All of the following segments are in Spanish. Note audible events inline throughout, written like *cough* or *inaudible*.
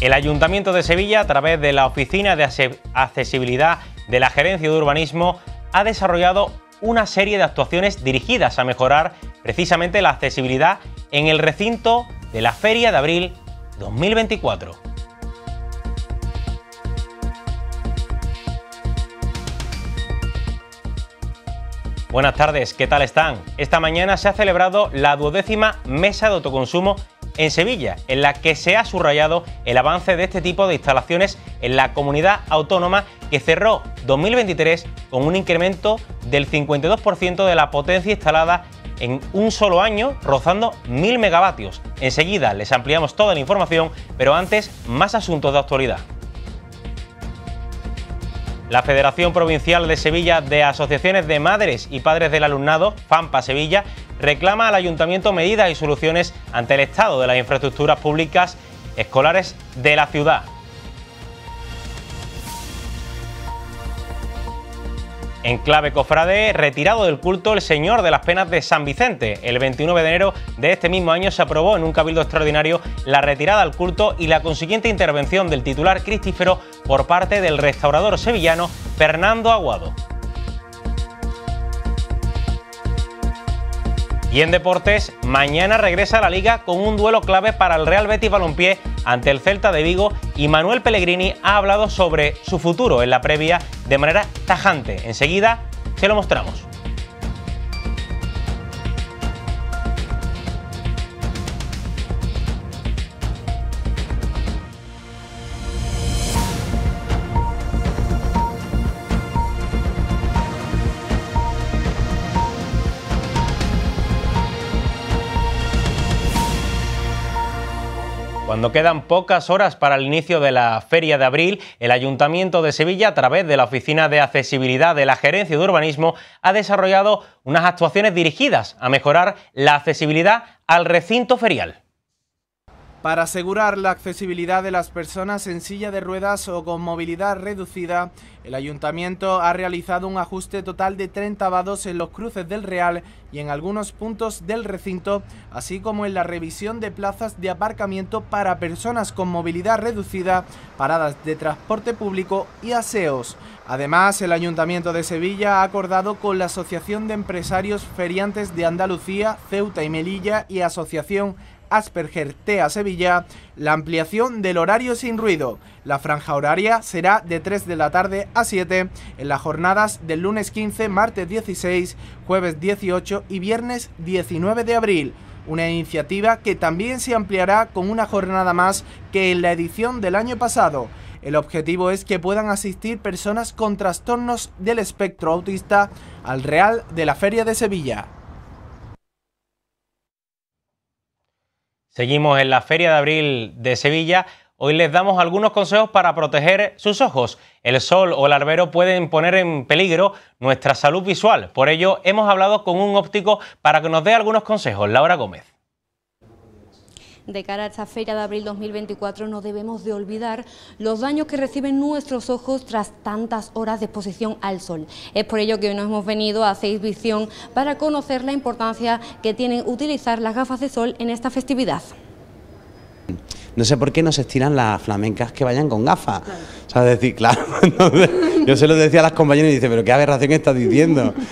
El Ayuntamiento de Sevilla, a través de la Oficina de Accesibilidad de la Gerencia de Urbanismo, ha desarrollado una serie de actuaciones dirigidas a mejorar precisamente la accesibilidad en el recinto de la Feria de Abril 2024. Buenas tardes, ¿qué tal están? Esta mañana se ha celebrado la duodécima mesa de autoconsumo en Sevilla, en la que se ha subrayado el avance de este tipo de instalaciones en la comunidad autónoma que cerró 2023 con un incremento del 52% de la potencia instalada en un solo año, rozando 1.000 megavatios. Enseguida les ampliamos toda la información, pero antes más asuntos de actualidad. La Federación Provincial de Sevilla de Asociaciones de Madres y Padres del Alumnado, FAMPA Sevilla, reclama al ayuntamiento medidas y soluciones ante el estado de las infraestructuras públicas escolares de la ciudad. En clave cofrade, retirado del culto el Señor de las Penas de San Vicente. El 29 de enero de este mismo año se aprobó en un cabildo extraordinario la retirada al culto y la consiguiente intervención del titular Cristífero por parte del restaurador sevillano Fernando Aguado. Y en deportes, mañana regresa a la liga con un duelo clave para el Real Betis Balompié ante el Celta de Vigo y Manuel Pellegrini ha hablado sobre su futuro en la previa de manera tajante. Enseguida se lo mostramos. Cuando quedan pocas horas para el inicio de la Feria de Abril, el Ayuntamiento de Sevilla, a través de la Oficina de Accesibilidad de la Gerencia de Urbanismo, ha desarrollado unas actuaciones dirigidas a mejorar la accesibilidad al recinto ferial para asegurar la accesibilidad de las personas en silla de ruedas o con movilidad reducida, el ayuntamiento ha realizado un ajuste total de 30 vados en los cruces del Real y en algunos puntos del recinto, así como en la revisión de plazas de aparcamiento para personas con movilidad reducida, paradas de transporte público y aseos. Además, el Ayuntamiento de Sevilla ha acordado con la Asociación de Empresarios Feriantes de Andalucía, Ceuta y Melilla y Asociación Asperger a Sevilla la ampliación del horario sin ruido. La franja horaria será de 3 de la tarde a 7 en las jornadas del lunes 15, martes 16, jueves 18 y viernes 19 de abril una iniciativa que también se ampliará con una jornada más que en la edición del año pasado. El objetivo es que puedan asistir personas con trastornos del espectro autista al Real de la Feria de Sevilla. Seguimos en la Feria de Abril de Sevilla. Hoy les damos algunos consejos para proteger sus ojos. El sol o el arbero pueden poner en peligro nuestra salud visual. Por ello, hemos hablado con un óptico para que nos dé algunos consejos. Laura Gómez de cara a esta feria de abril 2024 no debemos de olvidar los daños que reciben nuestros ojos tras tantas horas de exposición al sol. Es por ello que hoy nos hemos venido a Seis Visión para conocer la importancia que tienen utilizar las gafas de sol en esta festividad. No sé por qué nos estiran las flamencas que vayan con gafas. O decir? Claro. *laughs* yo se lo decía a las compañeras y dice, pero qué aberración estás diciendo. *laughs*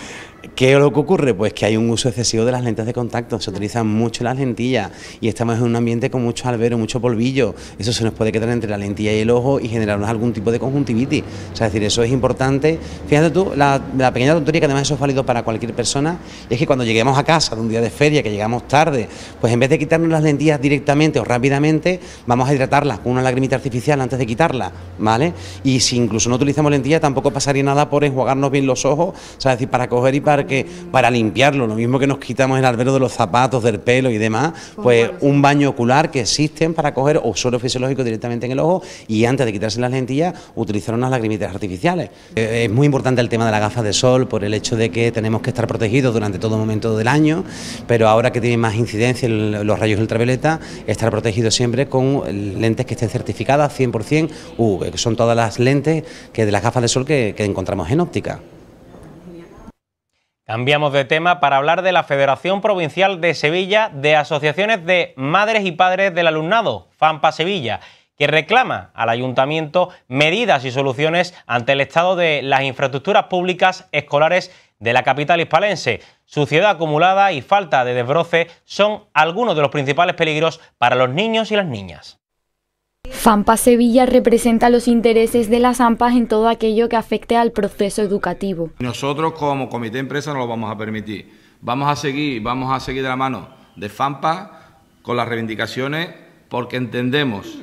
¿Qué es lo que ocurre? Pues que hay un uso excesivo de las lentes de contacto, se utilizan mucho las lentillas y estamos en un ambiente con mucho albero, mucho polvillo. Eso se nos puede quedar entre la lentilla y el ojo y generarnos algún tipo de conjuntivitis. O sea, es decir, eso es importante. Fíjate tú, la, pequeña tontería que además eso es válido para cualquier persona, es que cuando lleguemos a casa de un día de feria, que llegamos tarde, pues en vez de quitarnos las lentillas directamente o rápidamente, vamos a hidratarlas con una lagrimita artificial antes de quitarla, ¿vale? Y si incluso no utilizamos lentillas, tampoco pasaría nada por enjuagarnos bien los ojos, o sea, es decir, para coger y para que para limpiarlo, lo mismo que nos quitamos el albero de los zapatos, del pelo y demás, pues un baño ocular que existen para coger suelo fisiológico directamente en el ojo y antes de quitarse las lentillas utilizar unas lagrimitas artificiales. Eh, es muy importante el tema de la gafa de sol por el hecho de que tenemos que estar protegidos durante todo momento del año, pero ahora que tiene más incidencia los rayos ultravioleta, estar protegidos siempre con lentes que estén certificadas 100% UV, que son todas las lentes que de las gafas de sol que encontramos en óptica. Cambiamos de tema para hablar de la Federación Provincial de Sevilla de Asociaciones de Madres y Padres del Alumnado, FAMPA Sevilla, que reclama al ayuntamiento medidas y soluciones ante el estado de las infraestructuras públicas escolares de la capital hispalense. Suciedad acumulada y falta de desbroce son algunos de los principales peligros para los niños y las niñas. FAMPA Sevilla representa los intereses de las AMPAs en todo aquello que afecte al proceso educativo. Nosotros como comité de empresa no lo vamos a permitir. Vamos a seguir, vamos a seguir de la mano de FAMPA con las reivindicaciones porque entendemos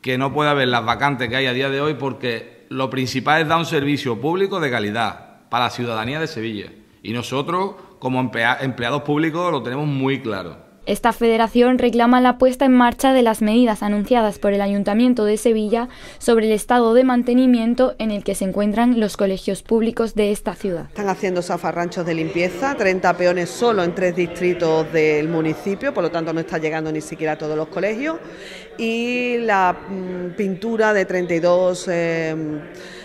que no puede haber las vacantes que hay a día de hoy porque lo principal es dar un servicio público de calidad para la ciudadanía de Sevilla. Y nosotros como empleados públicos lo tenemos muy claro. Esta federación reclama la puesta en marcha de las medidas anunciadas por el Ayuntamiento de Sevilla sobre el estado de mantenimiento en el que se encuentran los colegios públicos de esta ciudad. Están haciendo zafarranchos de limpieza, 30 peones solo en tres distritos del municipio, por lo tanto no está llegando ni siquiera a todos los colegios, y la mm, pintura de 32... Eh,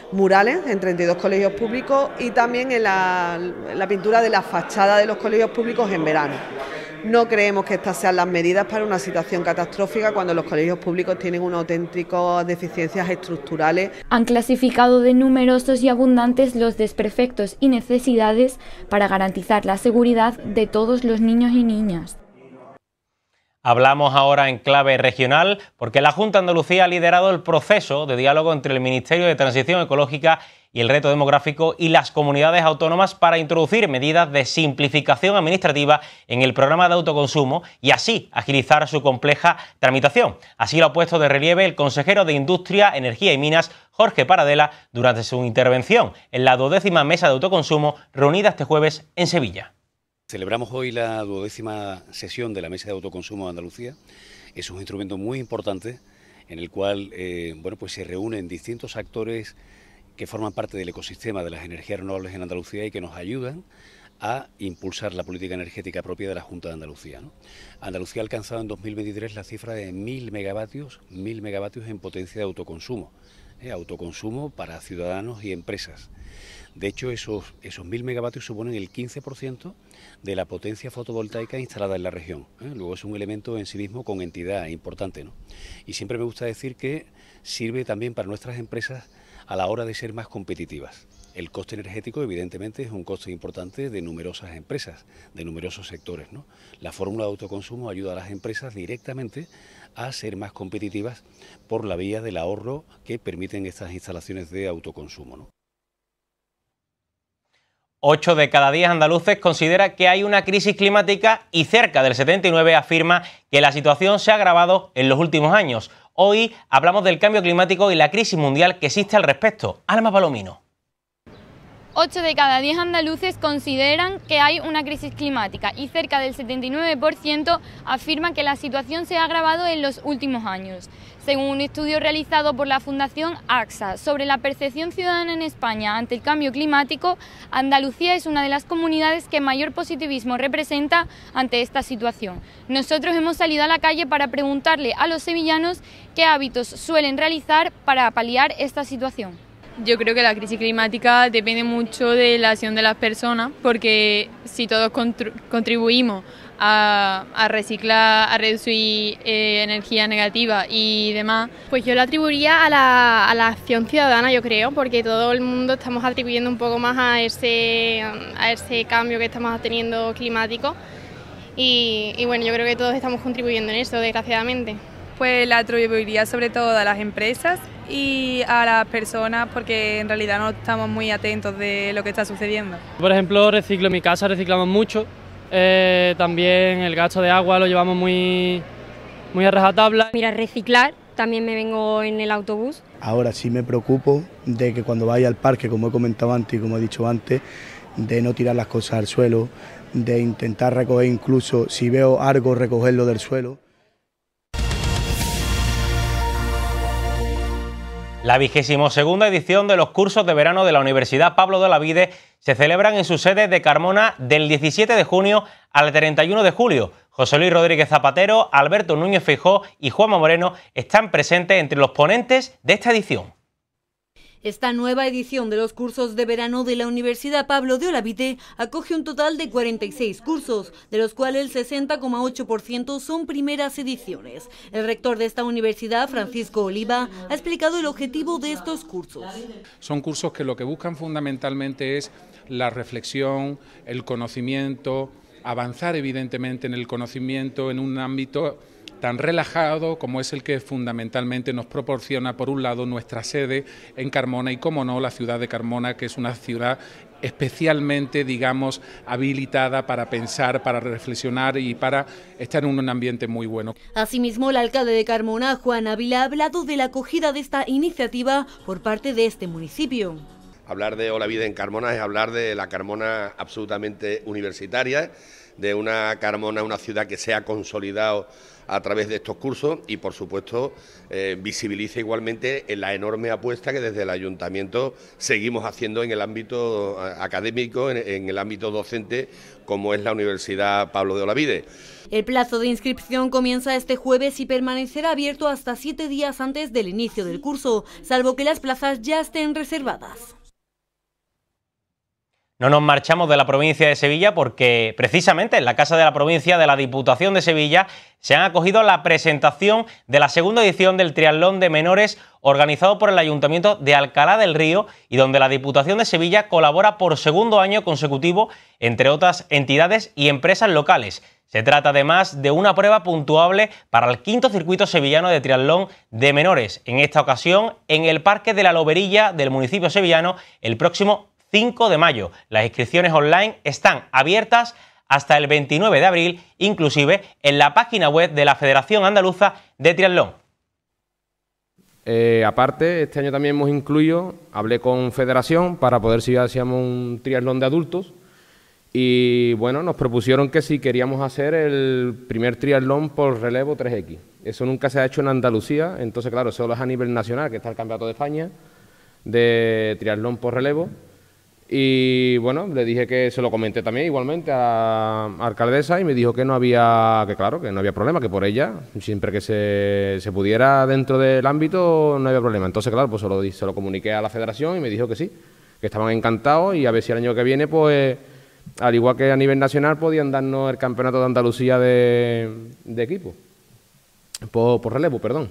murales en 32 colegios públicos y también la pintura de la fachada de los colegios públicos en verano. No creemos que estas sean las medidas para una situación catastrófica cuando los colegios públicos tienen unas auténticas deficiencias estructurales. Han clasificado de numerosos y abundantes los desperfectos y necesidades para garantizar la seguridad de todos los niños y niñas. Hablamos ahora en clave regional porque la Junta de Andalucía ha liderado el proceso de diálogo entre el Ministerio de Transición Ecológica y el reto demográfico y las comunidades autónomas para introducir medidas de simplificación administrativa en el programa de autoconsumo y así agilizar su compleja tramitación. Así lo ha puesto de relieve el consejero de Industria, Energía y Minas, Jorge Paradela, durante su intervención en la duodécima mesa de autoconsumo reunida este jueves en Sevilla. Celebramos hoy la duodécima sesión de la Mesa de Autoconsumo de Andalucía. Es un instrumento muy importante en el cual eh, bueno, pues se reúnen distintos actores que forman parte del ecosistema de las energías renovables en Andalucía y que nos ayudan a impulsar la política energética propia de la Junta de Andalucía. Andalucía ha alcanzado en 2023 la cifra de 1.000 megavatios, megavatios en potencia de autoconsumo, ¿eh? autoconsumo para ciudadanos y empresas. De hecho, esos, esos 1.000 megavatios suponen el 15% de la potencia fotovoltaica instalada en la región. ¿eh? Luego es un elemento en sí mismo con entidad importante. ¿no? Y siempre me gusta decir que sirve también para nuestras empresas a la hora de ser más competitivas. El coste energético, evidentemente, es un coste importante de numerosas empresas, de numerosos sectores. La fórmula de autoconsumo ayuda a las empresas directamente a ser más competitivas por la vía del ahorro que permiten estas instalaciones de autoconsumo. ¿no? de cada diez andaluces considera que hay una crisis climática y cerca del 79 afirma que la situación se ha agravado en los últimos años. Hoy hablamos del cambio climático y la crisis mundial que existe al respecto. Alma Palomino. 8 de cada 10 andaluces consideran que hay una crisis climática y cerca del 79% afirman que la situación se ha agravado en los últimos años. Según un estudio realizado por la Fundación AXA sobre la percepción ciudadana en España ante el cambio climático, Andalucía es una de las comunidades que mayor positivismo representa ante esta situación. Nosotros hemos salido a la calle para preguntarle a los sevillanos qué hábitos suelen realizar para paliar esta situación. Yo creo que la crisis climática depende mucho de la acción de las personas, porque si todos contribuimos a, reciclar, a reducir eh, energía negativa y demás. Pues yo la atribuiría a la, acción ciudadana, yo creo, porque todo el mundo estamos atribuyendo un poco más a ese, cambio que estamos teniendo climático. Y, y bueno, yo creo que todos estamos contribuyendo en eso, desgraciadamente. Pues la atribuiría sobre todo a las empresas y a las personas porque en realidad no estamos muy atentos de lo que está sucediendo. Por ejemplo, reciclo mi casa, reciclamos mucho. Eh, también el gasto de agua lo llevamos muy, muy a rajatabla. Mira, reciclar, también me vengo en el autobús. Ahora sí me preocupo de que cuando vaya al parque, como he comentado antes y como he dicho antes, de no tirar las cosas al suelo, de intentar recoger incluso, si veo algo, recogerlo del suelo. La vigésimo edición de los cursos de verano de la Universidad Pablo de Vide se celebran en su sede de Carmona del 17 de junio al 31 de julio. José Luis Rodríguez Zapatero, Alberto Núñez Feijó y Juanma Moreno están presentes entre los ponentes de esta edición. Esta nueva edición de los cursos de verano de la Universidad Pablo de Olavite acoge un total de 46 cursos, de los cuales el 60,8% son primeras ediciones. El rector de esta universidad, Francisco Oliva, ha explicado el objetivo de estos cursos. Son cursos que lo que buscan fundamentalmente es la reflexión, el conocimiento, avanzar evidentemente en el conocimiento en un ámbito tan relajado como es el que fundamentalmente nos proporciona, por un lado, nuestra sede en Carmona y, como no, la ciudad de Carmona, que es una ciudad especialmente, digamos, habilitada para pensar, para reflexionar y para estar en un ambiente muy bueno. Asimismo, el alcalde de Carmona, Juan Ávila, ha hablado de la acogida de esta iniciativa por parte de este municipio. Hablar de Hola Vida en Carmona es hablar de la Carmona absolutamente universitaria, de una Carmona, una ciudad que se ha consolidado a través de estos cursos y, por supuesto, eh, visibiliza igualmente la enorme apuesta que desde el ayuntamiento seguimos haciendo en el ámbito eh, académico, en, en el ámbito docente, como es la Universidad Pablo de Olavide. El plazo de inscripción comienza este jueves y permanecerá abierto hasta siete días antes del inicio del curso, salvo que las plazas ya estén reservadas. No nos marchamos de la provincia de Sevilla porque precisamente en la Casa de la Provincia de la Diputación de Sevilla se han acogido la presentación de la segunda edición del Triatlón de Menores organizado por el Ayuntamiento de Alcalá del Río y donde la Diputación de Sevilla colabora por segundo año consecutivo entre otras entidades y empresas locales. Se trata además de una prueba puntuable para el quinto circuito sevillano de triatlón de menores, en esta ocasión en el Parque de la Loberilla del municipio sevillano el próximo 5 de mayo. Las inscripciones online están abiertas hasta el 29 de abril, inclusive en la página web de la Federación Andaluza de Triatlón. Eh, aparte, este año también hemos incluido, hablé con Federación para poder si hacíamos un triatlón de adultos y bueno, nos propusieron que si queríamos hacer el primer triatlón por relevo 3X. Eso nunca se ha hecho en Andalucía, entonces claro, solo es a nivel nacional, que está el Campeonato de España de triatlón por relevo y bueno, le dije que se lo comenté también igualmente a alcaldesa y me dijo que no había, que claro, que no había problema, que por ella, siempre que se, pudiera dentro del ámbito, no había problema. Entonces, claro, pues se lo, se lo comuniqué a la federación y me dijo que sí, que estaban encantados y a ver si el año que viene, pues, al igual que a nivel nacional, podían darnos el campeonato de Andalucía de, equipo, por relevo, perdón.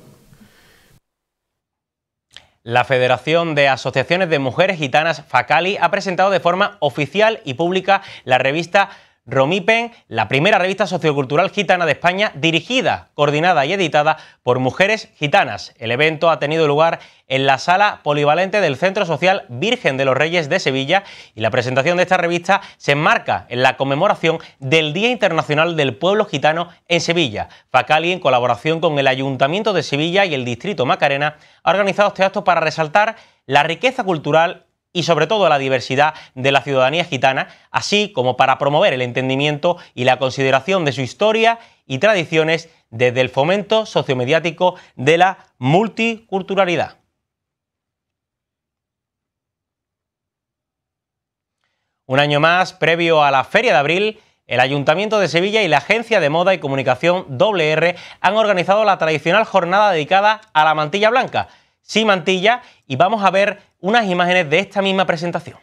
La Federación de Asociaciones de Mujeres Gitanas, FACALI, ha presentado de forma oficial y pública la revista Romipen, la primera revista sociocultural gitana de España, dirigida, coordinada y editada por mujeres gitanas. El evento ha tenido lugar en la sala polivalente del Centro Social Virgen de los Reyes de Sevilla y la presentación de esta revista se enmarca en la conmemoración del Día Internacional del Pueblo Gitano en Sevilla. Facali, en colaboración con el Ayuntamiento de Sevilla y el Distrito Macarena, ha organizado este acto para resaltar la riqueza cultural y sobre todo a la diversidad de la ciudadanía gitana, así como para promover el entendimiento y la consideración de su historia y tradiciones desde el fomento sociomediático de la multiculturalidad. Un año más, previo a la Feria de Abril, el Ayuntamiento de Sevilla y la Agencia de Moda y Comunicación WR han organizado la tradicional jornada dedicada a la mantilla blanca, sin mantilla y vamos a ver unas imágenes de esta misma presentación.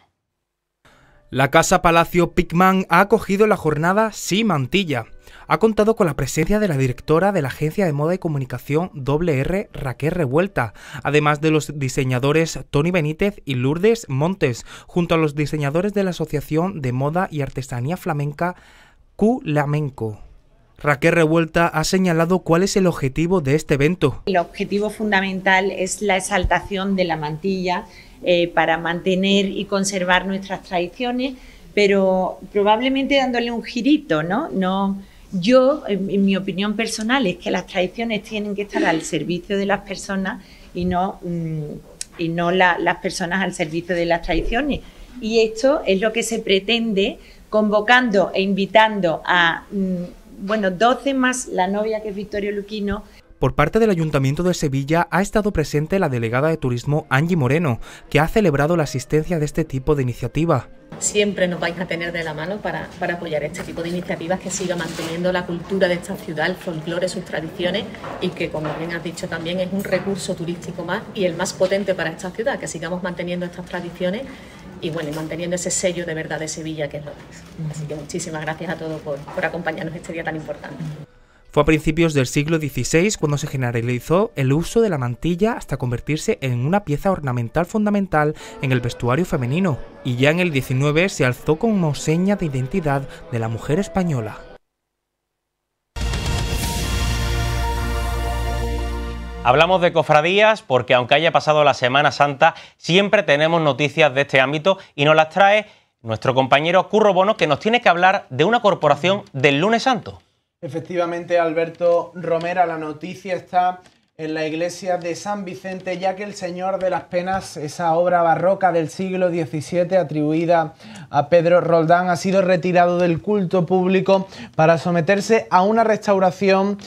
La Casa Palacio Picman ha acogido la jornada sin mantilla. Ha contado con la presencia de la directora de la agencia de moda y comunicación WR Raquel Revuelta, además de los diseñadores Tony Benítez y Lourdes Montes, junto a los diseñadores de la Asociación de Moda y Artesanía Flamenca QLamenco. Raquel Revuelta ha señalado cuál es el objetivo de este evento. El objetivo fundamental es la exaltación de la mantilla eh, para mantener y conservar nuestras tradiciones, pero probablemente dándole un girito, ¿no? no yo, en, mi opinión personal, es que las tradiciones tienen que estar al servicio de las personas y no, mm, y no las personas al servicio de las tradiciones. Y esto es lo que se pretende convocando e invitando a... Mm, bueno, 12 más la novia que es Victorio Luquino. Por parte del Ayuntamiento de Sevilla ha estado presente la delegada de Turismo Angie Moreno, que ha celebrado la asistencia de este tipo de iniciativa. Siempre nos vais a tener de la mano para, para apoyar este tipo de iniciativas que siga manteniendo la cultura de esta ciudad, el folclore, sus tradiciones y que, como bien has dicho también, es un recurso turístico más y el más potente para esta ciudad, que sigamos manteniendo estas tradiciones y bueno, manteniendo ese sello de verdad de Sevilla que es lo Así que muchísimas gracias a todos por, por acompañarnos este día tan importante. Fue a principios del siglo XVI cuando se generalizó el uso de la mantilla hasta convertirse en una pieza ornamental fundamental en el vestuario femenino, y ya en el XIX se alzó como seña de identidad de la mujer española. Hablamos de cofradías porque aunque haya pasado la Semana Santa, siempre tenemos noticias de este ámbito y nos las trae nuestro compañero Curro Bono que nos tiene que hablar de una corporación del lunes santo. Efectivamente, Alberto Romera, la noticia está en la iglesia de San Vicente, ya que el Señor de las Penas, esa obra barroca del siglo XVII atribuida a Pedro Roldán, ha sido retirado del culto público para someterse a una restauración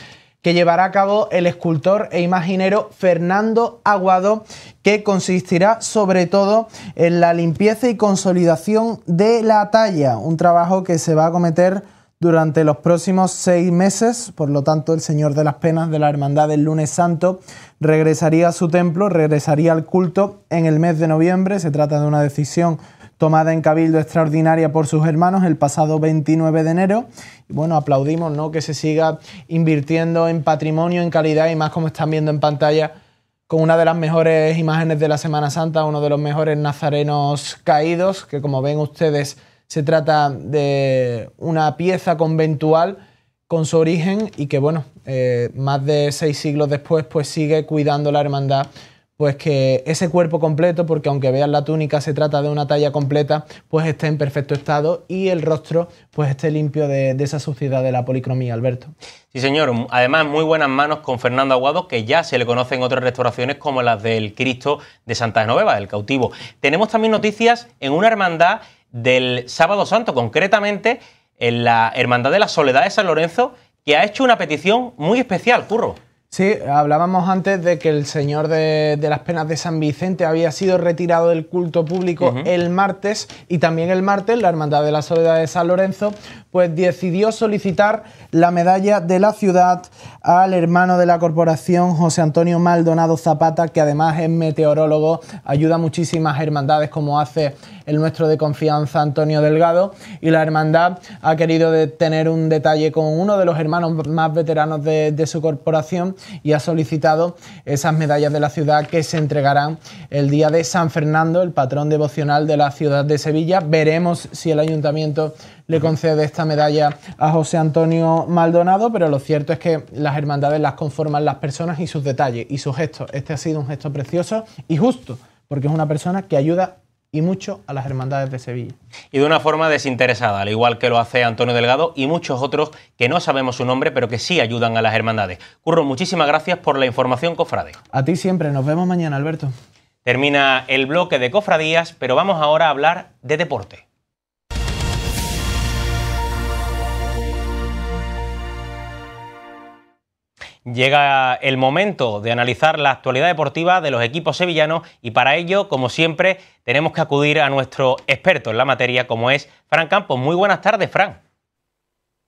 que llevará a cabo el escultor e imaginero Fernando Aguado, que consistirá sobre todo en la limpieza y consolidación de la talla, un trabajo que se va a cometer durante los próximos seis meses, por lo tanto el Señor de las Penas de la Hermandad del Lunes Santo regresaría a su templo, regresaría al culto en el mes de noviembre, se trata de una decisión tomada en cabildo extraordinaria por sus hermanos el pasado 29 de enero. Y bueno, aplaudimos ¿no? que se siga invirtiendo en patrimonio, en calidad y más como están viendo en pantalla con una de las mejores imágenes de la Semana Santa, uno de los mejores nazarenos caídos, que como ven ustedes se trata de una pieza conventual con su origen y que bueno, eh, más de seis siglos después pues sigue cuidando la hermandad pues que ese cuerpo completo, porque aunque vean la túnica se trata de una talla completa, pues esté en perfecto estado y el rostro pues esté limpio de, esa suciedad de la policromía, Alberto. Sí, señor. Además, muy buenas manos con Fernando Aguado, que ya se le conocen otras restauraciones como las del Cristo de Santa Genoveva, del cautivo. Tenemos también noticias en una hermandad del Sábado Santo, concretamente en la Hermandad de la Soledad de San Lorenzo, que ha hecho una petición muy especial, Curro. Sí, hablábamos antes de que el Señor de, las Penas de San Vicente había sido retirado del culto público el martes y también el martes la Hermandad de la Soledad de San Lorenzo pues decidió solicitar la medalla de la ciudad al hermano de la corporación José Antonio Maldonado Zapata, que además es meteorólogo, ayuda a muchísimas hermandades como hace el nuestro de confianza Antonio Delgado y la hermandad ha querido tener un detalle con uno de los hermanos más veteranos de su corporación y ha solicitado esas medallas de la ciudad que se entregarán el día de San Fernando, el patrón devocional de la ciudad de Sevilla. Veremos si el ayuntamiento le concede esta medalla a José Antonio Maldonado, pero lo cierto es que las hermandades las conforman las personas y sus detalles y sus gestos. Este ha sido un gesto precioso y justo, porque es una persona que ayuda y mucho a las hermandades de Sevilla. Y de una forma desinteresada, al igual que lo hace Antonio Delgado y muchos otros que no sabemos su nombre, pero que sí ayudan a las hermandades. Curro, muchísimas gracias por la información, cofrade. A ti siempre, nos vemos mañana, Alberto. Termina el bloque de cofradías, pero vamos ahora a hablar de deporte. Llega el momento de analizar la actualidad deportiva de los equipos sevillanos y para ello, como siempre, tenemos que acudir a nuestro experto en la materia, como es Fran Campos. Muy buenas tardes, Fran.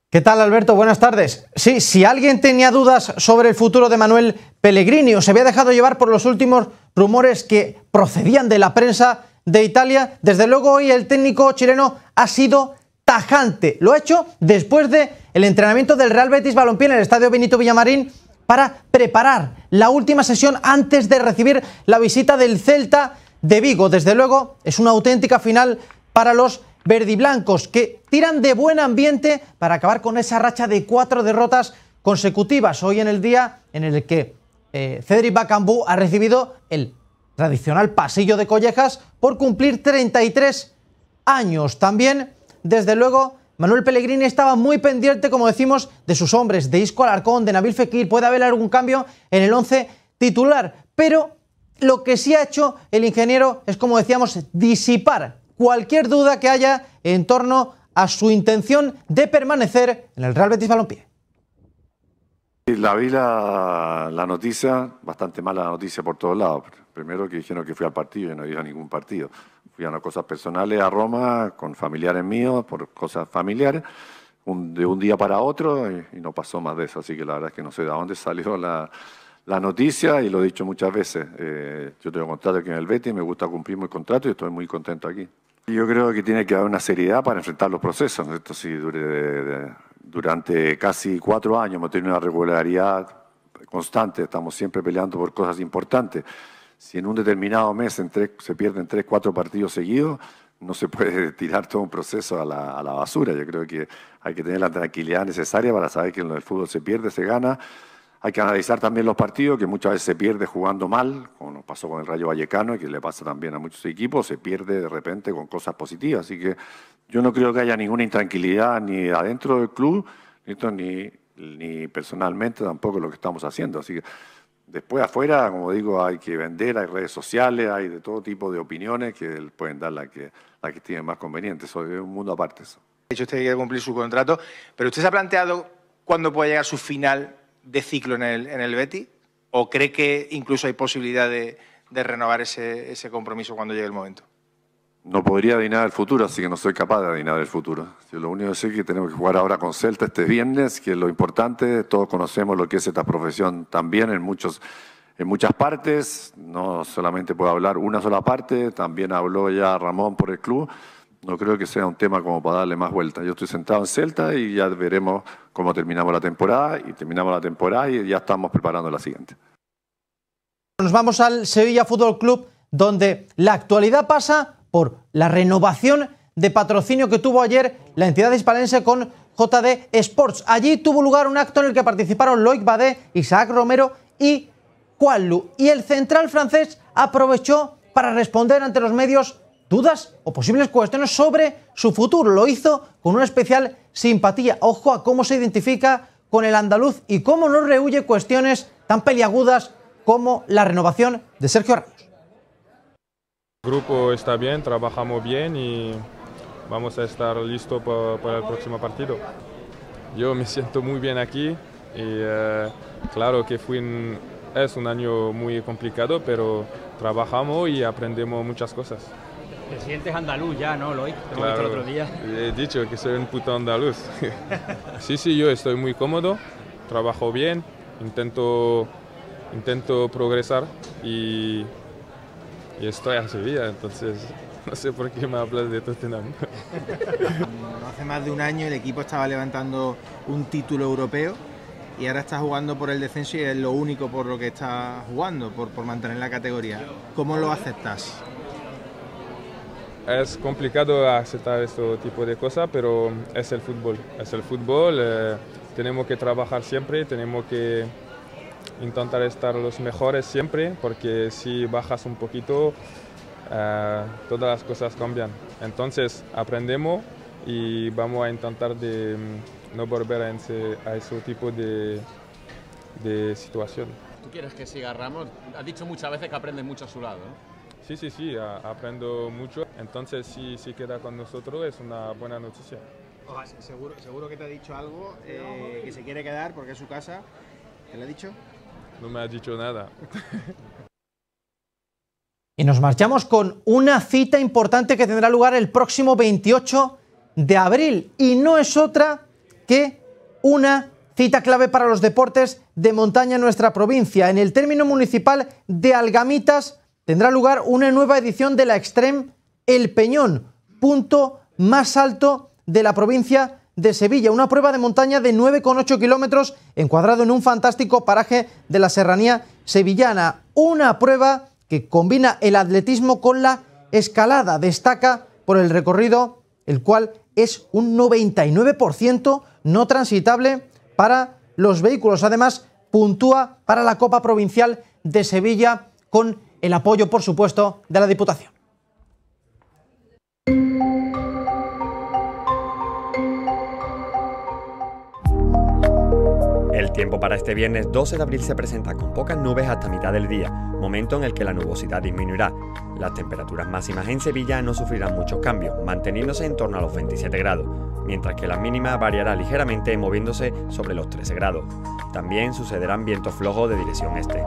¿Qué tal, Alberto? Buenas tardes. Sí, si alguien tenía dudas sobre el futuro de Manuel Pellegrini o se había dejado llevar por los últimos rumores que procedían de la prensa de Italia, desde luego hoy el técnico chileno ha sido tajante. Lo ha hecho después del el entrenamiento del Real Betis Balompié en el Estadio Benito Villamarín para preparar la última sesión antes de recibir la visita del Celta de Vigo. Desde luego, es una auténtica final para los verdiblancos que tiran de buen ambiente para acabar con esa racha de cuatro derrotas consecutivas. Hoy en el día en el que eh, Cedric Bacambú ha recibido el tradicional pasillo de collejas por cumplir 33 años. También, desde luego, Manuel Pellegrini estaba muy pendiente, como decimos, de sus hombres, de Isco Alarcón, de Nabil Fekir. Puede haber algún cambio en el 11 titular, pero lo que sí ha hecho el ingeniero es, como decíamos, disipar cualquier duda que haya en torno a su intención de permanecer en el Real Betis Balompié. La vi la, noticia, bastante mala noticia por todos lados. Primero que dijeron que fui al partido y no iba a ningún partido. Fui a unas cosas personales a Roma con familiares míos, por cosas familiares, de un día para otro y, no pasó más de eso. Así que la verdad es que no sé de dónde *laughs* salió la, noticia y lo he dicho muchas veces. Eh, yo tengo contrato aquí en el Betis, me gusta cumplir mi contrato y estoy muy contento aquí. Yo creo que tiene que haber una seriedad para enfrentar los procesos. Esto sí dure de durante casi cuatro años hemos tenido una regularidad constante, estamos siempre peleando por cosas importantes. Si en un determinado mes se pierden tres, cuatro partidos seguidos, no se puede *laughs* tirar todo un proceso a la, a la, basura. Yo creo que hay que tener la tranquilidad necesaria para saber que en el fútbol se pierde, se gana. Hay que analizar también los partidos, que muchas veces se pierde jugando mal, como nos pasó con el Rayo Vallecano y que le pasa también a muchos equipos, se pierde de repente con cosas positivas. Así que yo no creo que haya ninguna intranquilidad ni adentro del club, ni, ni personalmente tampoco lo que estamos haciendo. Así que después afuera, como digo, hay que vender, hay redes sociales, hay de todo tipo de opiniones que pueden dar la que, la que tienen más conveniente. Eso es un mundo aparte. Eso. De hecho, usted quiere cumplir su contrato, pero ¿usted se ha planteado cuándo puede llegar su final de ciclo en el, en el Betis? ¿O cree que incluso hay posibilidad de, renovar ese compromiso cuando llegue el momento? No podría adivinar el futuro, así que no soy capaz de adivinar el futuro. lo único que sé es que tenemos que jugar ahora con Celta este viernes, que es lo importante, todos conocemos lo que es esta profesión también en, muchos, en muchas partes, no solamente puedo hablar una sola parte, también habló ya Ramón por el club, no creo que sea un tema como para darle más vuelta. Yo estoy sentado en Celta y ya veremos cómo terminamos la temporada, y terminamos la temporada y ya estamos preparando la siguiente. Nos vamos al Sevilla Fútbol Club, donde la actualidad pasa por la renovación de patrocinio que tuvo ayer la entidad hispalense con JD Sports. Allí tuvo lugar un acto en el que participaron Loic Badé, Isaac Romero y Qualu. Y el central francés aprovechó para responder ante los medios dudas o posibles cuestiones sobre su futuro. Lo hizo con una especial simpatía. Ojo a cómo se identifica con el andaluz y cómo no rehuye cuestiones tan peliagudas como la renovación de Sergio Ramos. El grupo está bien, trabajamos bien y vamos a estar listos para el próximo partido. Yo me *laughs* siento muy bien aquí y eh, claro que fue es un año muy complicado, pero trabajamos y aprendemos muchas cosas. Te sientes andaluz ya, ¿no, Loic? claro, el otro día. He dicho que soy un puto andaluz. *laughs* sí, sí, yo estoy muy cómodo, trabajo bien, intento, intento progresar y y estoy a su vida, entonces *laughs* no sé por qué me hablas de Tottenham. Este *laughs* Hace más de un año el equipo estaba levantando un título europeo y ahora está jugando por el descenso y es lo único por lo que está jugando, por, por mantener la categoría. ¿Cómo lo aceptas? Es complicado aceptar este tipo de cosas, pero es el fútbol. Es el fútbol, eh, tenemos que trabajar siempre, tenemos que intentar estar los mejores siempre, porque si bajas un poquito, eh, todas las cosas cambian. Entonces aprendemos y vamos a intentar de mm, no volver a ese, a ese tipo de, de, situación. ¿Tú quieres que siga Ramos? Has dicho muchas veces que aprendes mucho a su lado. Sí, sí, sí, aprendo mucho. Entonces, si, si queda con nosotros, es una buena noticia. seguro, seguro que te ha dicho algo eh, que se quiere quedar porque es su casa. ¿Te lo ha dicho? no me ha dicho nada. *laughs* Y nos marchamos con una cita importante que tendrá lugar el próximo 28 de abril. Y no es otra que una cita clave para los deportes de montaña en nuestra provincia. En el término municipal de Algamitas tendrá lugar una nueva edición de la Extreme El Peñón, punto más alto de la provincia de Sevilla, una prueba de montaña de 9,8 kilómetros encuadrado en un fantástico paraje de la serranía sevillana, una prueba que combina el atletismo con la escalada, destaca por el recorrido, el cual es un 99% no transitable para los vehículos, además puntúa para la Copa Provincial de Sevilla con el apoyo, por supuesto, de la Diputación. El tiempo para este viernes 12 de abril se presenta con pocas nubes hasta mitad del día, momento en el que la nubosidad disminuirá. Las temperaturas máximas en Sevilla no sufrirán muchos cambios, manteniéndose en torno a los 27 grados, mientras que la mínima variará ligeramente moviéndose sobre los 13 grados. También sucederán vientos flojos de dirección este.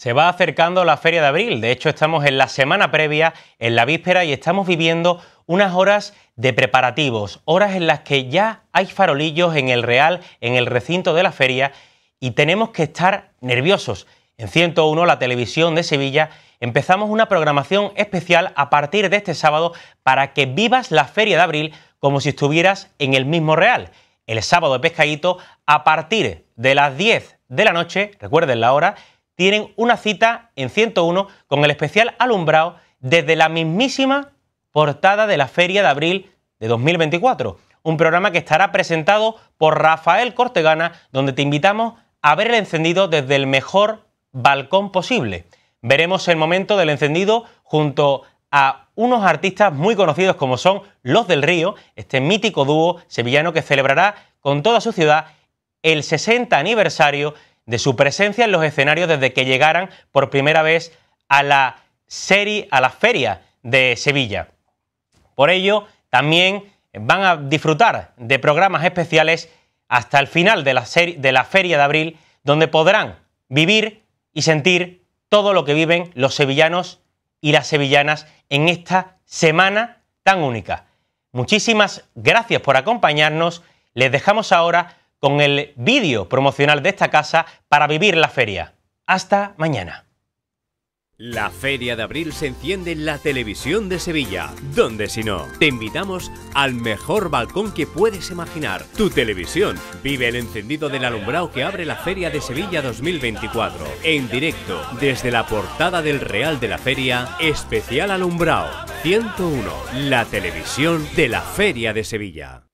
Se va acercando la feria de abril, de hecho estamos en la semana previa, en la víspera, y estamos viviendo unas horas de preparativos, horas en las que ya hay farolillos en el Real, en el recinto de la feria, y tenemos que estar nerviosos. En 101, la televisión de Sevilla, empezamos una programación especial a partir de este sábado para que vivas la feria de abril como si estuvieras en el mismo Real. El sábado de pescadito, a partir de las 10 de la noche, recuerden la hora, tienen una cita en 101 con el especial alumbrado desde la mismísima portada de la Feria de Abril de 2024. Un programa que estará presentado por Rafael Cortegana, donde te invitamos a ver el encendido desde el mejor balcón posible. Veremos el momento del encendido junto a unos artistas muy conocidos como son Los del Río, este mítico dúo sevillano que celebrará con toda su ciudad el 60 aniversario de su presencia en los escenarios desde que llegaran por primera vez a la serie, a la feria de Sevilla. Por ello, también van a disfrutar de programas especiales hasta el final de la, serie, de la feria de abril, donde podrán vivir y sentir todo lo que viven los sevillanos y las sevillanas en esta semana tan única. Muchísimas gracias por acompañarnos. Les dejamos ahora con el vídeo promocional de esta casa para vivir la feria. Hasta mañana. La Feria de Abril se enciende en la televisión de Sevilla. Donde si no? Te invitamos al mejor balcón que puedes imaginar. Tu televisión. Vive el encendido del alumbrado que abre la Feria de Sevilla 2024. En directo, desde la portada del Real de la Feria, especial alumbrado 101. La televisión de la Feria de Sevilla.